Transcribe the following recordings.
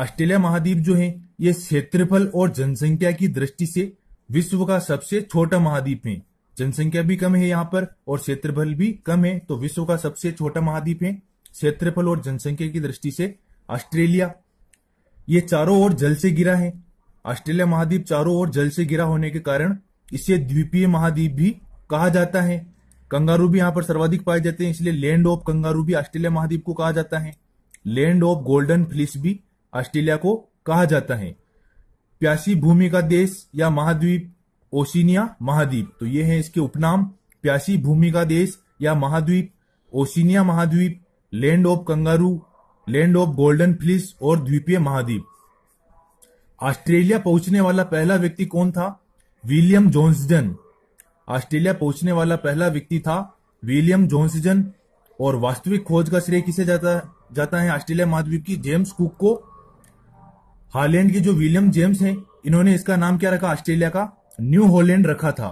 Australia महाद्वीप जो है ये क्षेत्रफल और जनसंख्या की दृष्टि से विश्व का सबसे छोटा महाद्वीप है जनसंख्या भी कम है यहाँ पर और क्षेत्रफल भी कम है तो विश्व का सबसे छोटा महाद्वीप है क्षेत्रफल और जनसंख्या की दृष्टि से ऑस्ट्रेलिया ये चारों ओर जल से गिरा है ऑस्ट्रेलिया महाद्वीप चारों ओर जल से गिरा होने के कारण इसे द्वीपीय महाद्वीप भी कहा जाता है कंगारू भी यहाँ पर सर्वाधिक पाए जाते हैं इसलिए लैंड ऑफ कंगारू भी ऑस्ट्रेलिया महाद्वीप को कहा जाता है लैंड ऑफ गोल्डन फ्लिश भी ऑस्ट्रेलिया को कहा जाता है प्यासी भूमि का देश या महाद्वीप ओशिनिया महाद्वीप तो ये है इसके उपनाम प्यासी भूमि का देश या महाद्वीप ओशिनिया महाद्वीप land of kangaroo land of golden fleece और द्वीपीय महाद्वीप ऑस्ट्रेलिया पहुंचने वाला पहला व्यक्ति कौन था विलियम जॉन्सडन ऑस्ट्रेलिया पहुंचने वाला पहला व्यक्ति था विलियम जॉन्सडन और वास्तविक खोज का श्रेय किसे जाता जाता है ऑस्ट्रेलिया महाद्वीप की जेम्स कुक को हालैंड के जो विलियम जेम्स हैं इन्होंने इसका नाम क्या रखा ऑस्ट्रेलिया का न्यू हॉलैंड रखा था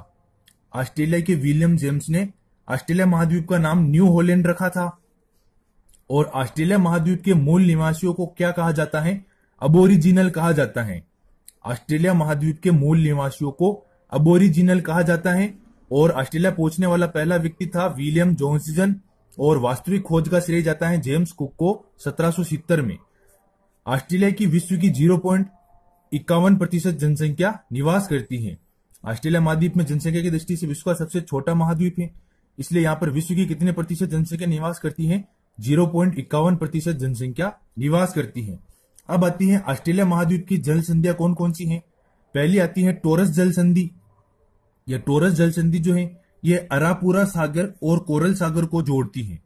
ऑस्ट्रेलिया के विलियम जेम्स ने ऑस्ट्रेलिया महाद्वीप का नाम न्यू हॉलैंड रखा था और ऑस्ट्रेलिया महाद्वीप के मूल निवासियों को क्या कहा जाता है अबोरिजिनल कहा जाता है ऑस्ट्रेलिया महाद्वीप के मूल निवासियों को अबोरिजिनल कहा जाता है और ऑस्ट्रेलिया पहुंचने वाला पहला व्यक्ति था विलियम जॉनसन और वास्तविक खोज का श्रेय जाता है जेम्स कुक को सत्रह में ऑस्ट्रेलिया की विश्व की जीरो पॉइंट इक्यावन प्रतिशत जनसंख्या निवास करती है ऑस्ट्रेलिया महाद्वीप में जनसंख्या की दृष्टि से विश्व का सबसे छोटा महाद्वीप है इसलिए यहाँ पर विश्व की कितने प्रतिशत जनसंख्या निवास करती है जीरो पॉइंट इक्यावन प्रतिशत जनसंख्या निवास करती है अब आती है ऑस्ट्रेलिया महाद्वीप की जल संधिया कौन कौन सी है पहली आती है टोरस जल संधि यह टोरस जल संधि जो है यह अरापुरा सागर और कोरल सागर को जोड़ती है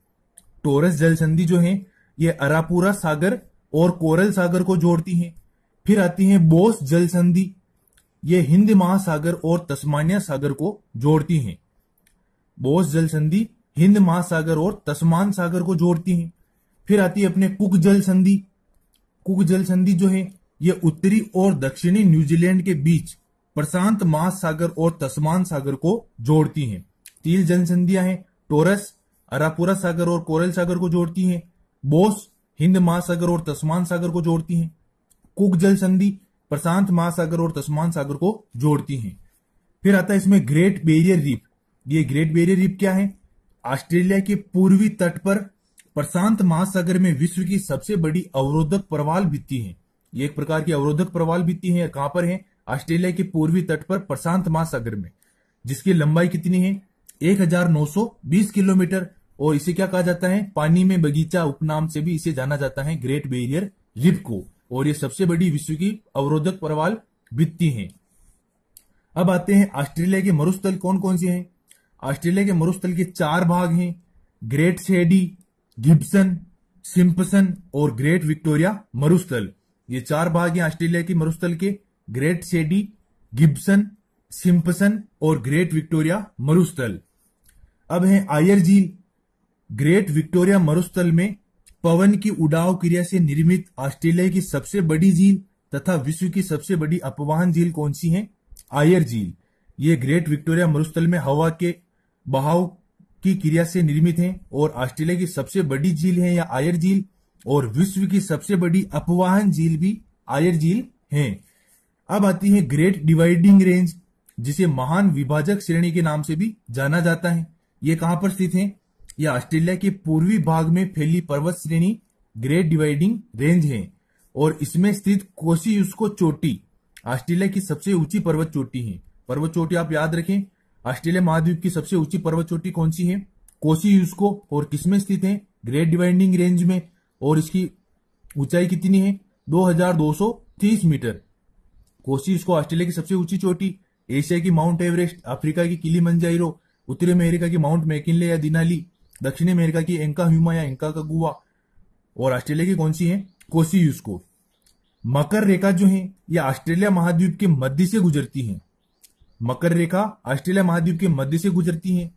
टोरस जल संधि जो है यह अरापुरा सागर और कोरल सागर को जोड़ती हैं फिर आती है बोस जल संधि ये हिंद महासागर और तस्मानिया सागर को जोड़ती हैं बोस जल संधि हिंद महासागर और तस्मान सागर को जोड़ती हैं फिर आती है अपने कुक जल संधि कुक जल संधि जो है ये उत्तरी और दक्षिणी न्यूजीलैंड के बीच प्रशांत महासागर और तस्मान सागर को जोड़ती हैं तीन जल संधियां हैं टोरस अरापुरा सागर और कोरल सागर को जोड़ती हैं बोस हिंद महासागर और तस्मान सागर को जोड़ती है कुक जल संधि प्रशांत महासागर और तस्मान सागर को जोड़ती है फिर आता है इसमें ग्रेट बेरियर रीप ये ग्रेट बेरियर रीप क्या है ऑस्ट्रेलिया के पूर्वी तट पर प्रशांत महासागर में विश्व की सबसे बड़ी अवरोधक प्रवाल भित्ती है ये एक प्रकार की अवरोधक प्रवाल भित्ती है कहां पर है ऑस्ट्रेलिया के पूर्वी तट पर प्रशांत महासागर में जिसकी लंबाई कितनी है 1920 किलोमीटर और इसे क्या कहा जाता है पानी में बगीचा उपनाम से भी इसे जाना जाता है ग्रेट बेरियर रिप को और ये सबसे बड़ी विश्व की अवरोधक परवाल वित्ती है अब आते हैं ऑस्ट्रेलिया के मरुस्थल कौन कौन से हैं ऑस्ट्रेलिया के मरुस्थल के चार भाग हैं ग्रेट सेडी गिब्सन सिंपसन और ग्रेट विक्टोरिया मरुस्थल ये चार भाग हैं ऑस्ट्रेलिया के मरुस्थल के ग्रेट सेडी गिब्सन सिंपसन और ग्रेट विक्टोरिया मरुस्थल अब है आयर झील ग्रेट विक्टोरिया मरुस्थल में पवन की उड़ाव क्रिया से निर्मित ऑस्ट्रेलिया की सबसे बड़ी झील तथा विश्व की सबसे बड़ी अपवाहन झील कौन सी है आयर झील ये ग्रेट विक्टोरिया मरुस्थल में हवा के बहाव की क्रिया से निर्मित है और ऑस्ट्रेलिया की सबसे बड़ी झील है या आयर झील और विश्व की सबसे बड़ी अपवाहन झील भी आयर झील है अब आती है ग्रेट डिवाइडिंग रेंज जिसे महान विभाजक श्रेणी के नाम से भी जाना जाता है ये कहां पर स्थित है यह ऑस्ट्रेलिया के पूर्वी भाग में फैली पर्वत श्रेणी ग्रेट डिवाइडिंग रेंज है और इसमें स्थित कोसी उसको चोटी ऑस्ट्रेलिया की सबसे ऊंची पर्वत चोटी है पर्वत चोटी आप याद रखें ऑस्ट्रेलिया महाद्वीप की सबसे ऊंची पर्वत चोटी कौन सी है कोसी यूस्को और किसमें स्थित है ग्रेट डिवाइडिंग रेंज में और इसकी ऊंचाई कितनी है 2230 मीटर कोसी यूस्को ऑस्ट्रेलिया की सबसे ऊंची चोटी एशिया की माउंट एवरेस्ट अफ्रीका की किली मंजाइरो उत्तरी अमेरिका की माउंट मैकिनले या दिनाली दक्षिण अमेरिका की एंका ह्यूमा या एंका का गुआ और ऑस्ट्रेलिया की कौन सी है कोसी यूस्को मकर रेखा जो है यह ऑस्ट्रेलिया महाद्वीप के मध्य से गुजरती है मकर रेखा ऑस्ट्रेलिया महाद्वीप के मध्य से गुजरती है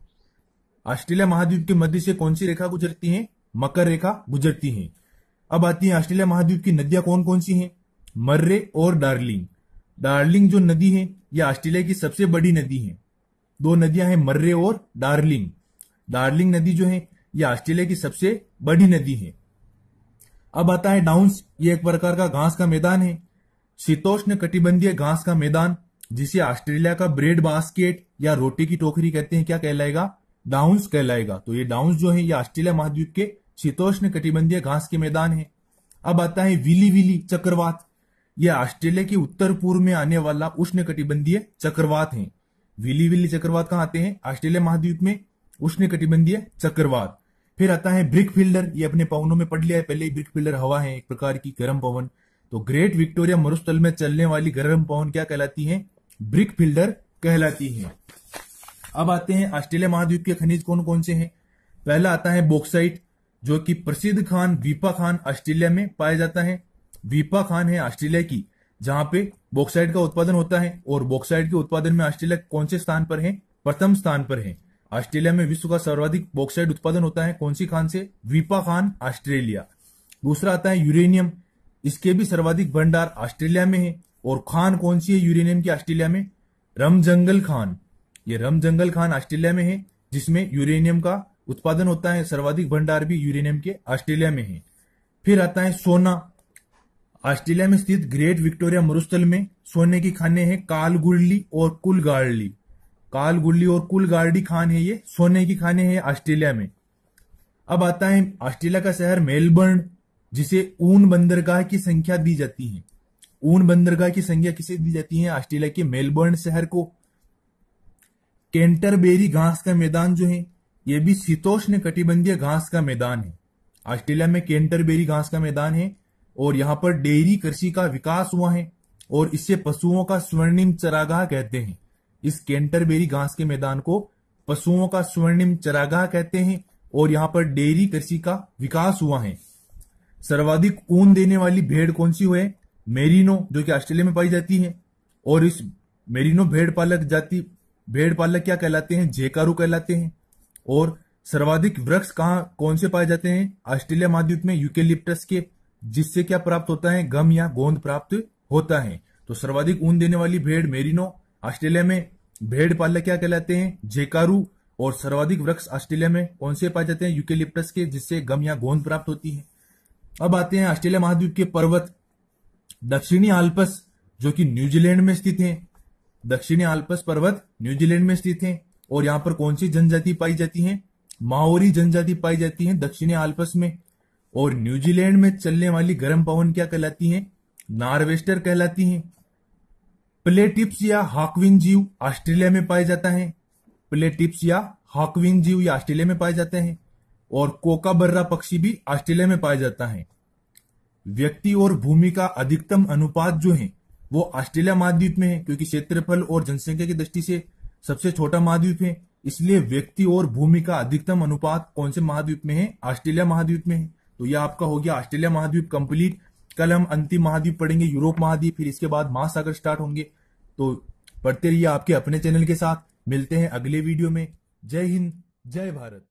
ऑस्ट्रेलिया महाद्वीप के मध्य से कौन सी रेखा गुजरती है मकर रेखा गुजरती है अब आती है ऑस्ट्रेलिया महाद्वीप की नदियां कौन कौन सी हैं मर्रे और डार्लिंग डार्लिंग जो नदी है यह ऑस्ट्रेलिया की सबसे बड़ी नदी है दो नदियां हैं मर्रे और डार्लिंग दार्लिंग नदी जो है ये ऑस्ट्रेलिया की सबसे बड़ी नदी है अब आता है डाउन्स ये एक प्रकार का घास का मैदान है शीतोष्ण कटिबंधीय घास का मैदान जिसे ऑस्ट्रेलिया का ब्रेड बास्केट या रोटी की टोकरी कहते हैं क्या कहलाएगा डाउन्स कहलाएगा तो ये डाउन्स जो है ये ऑस्ट्रेलिया महाद्वीप के शीतोष्ण कटिबंधीय घास के मैदान है अब आता है विली विली चक्रवात यह ऑस्ट्रेलिया के उत्तर पूर्व में आने वाला उष्ण कटिबंधीय चक्रवात है विली विली चक्रवात कहाँ आते हैं ऑस्ट्रेलिया महाद्वीप में उसने कटिबंधीय चक्रवात फिर आता है ब्रिक फील्डर ये अपने पवनों में पढ़ लिया है पहले ही ब्रिक फिल्डर हवा है एक प्रकार की गर्म पवन तो ग्रेट विक्टोरिया मरुस्थल में चलने वाली गर्म पवन क्या कहलाती है ब्रिक फील्डर कहलाती है अब आते हैं ऑस्ट्रेलिया महाद्वीप के खनिज कौन कौन से हैं पहला आता है बॉक्साइट जो कि प्रसिद्ध खान वीपा खान ऑस्ट्रेलिया में पाया जाता है वीपा खान है ऑस्ट्रेलिया की जहां पे बॉक्साइट का उत्पादन होता है और बॉक्साइट के उत्पादन में ऑस्ट्रेलिया कौन से स्थान पर है प्रथम स्थान पर है ऑस्ट्रेलिया में विश्व का सर्वाधिक बॉक्साइड उत्पादन होता है कौन सी खान से वीपा खान ऑस्ट्रेलिया दूसरा आता है यूरेनियम इसके भी सर्वाधिक भंडार ऑस्ट्रेलिया में है और खान कौन सी है यूरेनियम की ऑस्ट्रेलिया में रम जंगल खान ये रम जंगल खान ऑस्ट्रेलिया में है जिसमें यूरेनियम का उत्पादन होता है सर्वाधिक भंडार भी यूरेनियम के ऑस्ट्रेलिया में है फिर आता है सोना ऑस्ट्रेलिया में स्थित ग्रेट विक्टोरिया मरुस्थल में सोने की खाने हैं कालगुड़ली और कुलगाड़ली काल गुल्ली और गार्डी खान है ये सोने की खाने हैं ऑस्ट्रेलिया में अब आता है ऑस्ट्रेलिया का शहर मेलबर्न जिसे ऊन बंदरगाह की संख्या दी जाती है ऊन बंदरगाह की संख्या किसे दी जाती है ऑस्ट्रेलिया के मेलबर्न शहर को कैंटरबेरी घास का मैदान जो है यह भी शीतोष्ण कटिबंधीय घास का मैदान है ऑस्ट्रेलिया में कैंटरबेरी घास का मैदान है और यहाँ पर डेयरी कृषि का विकास हुआ है और इसे पशुओं का स्वर्णिम चरागाह कहते हैं इस कैंटरबेरी घास के मैदान को पशुओं का स्वर्णिम चरागाह कहते हैं और यहाँ पर डेयरी कृषि का विकास हुआ है सर्वाधिक ऊन देने वाली भेड़ कौन सी हुए मेरिनो जो कि ऑस्ट्रेलिया में पाई जाती है और इस मेरिनो भेड़ पालक जाति भेड़ पालक क्या कहलाते हैं जेकारू कहलाते हैं और सर्वाधिक वृक्ष कहाँ कौन से पाए जाते हैं ऑस्ट्रेलिया महाद्वीप में यूकेलिप्टस के जिससे क्या प्राप्त होता है गम या गोंद प्राप्त होता है तो सर्वाधिक ऊन देने वाली भेड़ मेरिनो ऑस्ट्रेलिया में भेड़ पालक क्या कहलाते हैं जेकारू और सर्वाधिक वृक्ष ऑस्ट्रेलिया में कौन से पाए जाते हैं यूकेलिप्टस के जिससे गम या गोंद प्राप्त होती है अब आते हैं ऑस्ट्रेलिया महाद्वीप के पर्वत दक्षिणी आल्पस जो कि न्यूजीलैंड में स्थित है दक्षिणी आल्पस पर्वत न्यूजीलैंड में स्थित है और यहाँ पर कौन सी जनजाति पाई जाती है माओरी जनजाति पाई जाती है दक्षिणी आल्पस में और न्यूजीलैंड में चलने वाली गर्म पवन क्या कहलाती है नार्वेस्टर कहलाती है प्लेटिप्स या हॉकविन जीव ऑस्ट्रेलिया में पाया जाता है प्लेटिप्स या हॉकविन जीव या ऑस्ट्रेलिया में पाए जाते हैं और कोकाबर्रा पक्षी भी ऑस्ट्रेलिया में पाया जाता है व्यक्ति और भूमि का अधिकतम अनुपात जो है वो ऑस्ट्रेलिया महाद्वीप में है क्योंकि क्षेत्रफल और जनसंख्या की दृष्टि से सबसे छोटा महाद्वीप है इसलिए व्यक्ति और भूमि का अधिकतम अनुपात कौन से महाद्वीप में है ऑस्ट्रेलिया महाद्वीप में है तो यह आपका हो गया ऑस्ट्रेलिया महाद्वीप कंप्लीट कल हम अंतिम महाद्वीप पढ़ेंगे यूरोप महाद्वीप फिर इसके बाद महासागर स्टार्ट होंगे तो पढ़ते रहिए आपके अपने चैनल के साथ मिलते हैं अगले वीडियो में जय हिंद जय भारत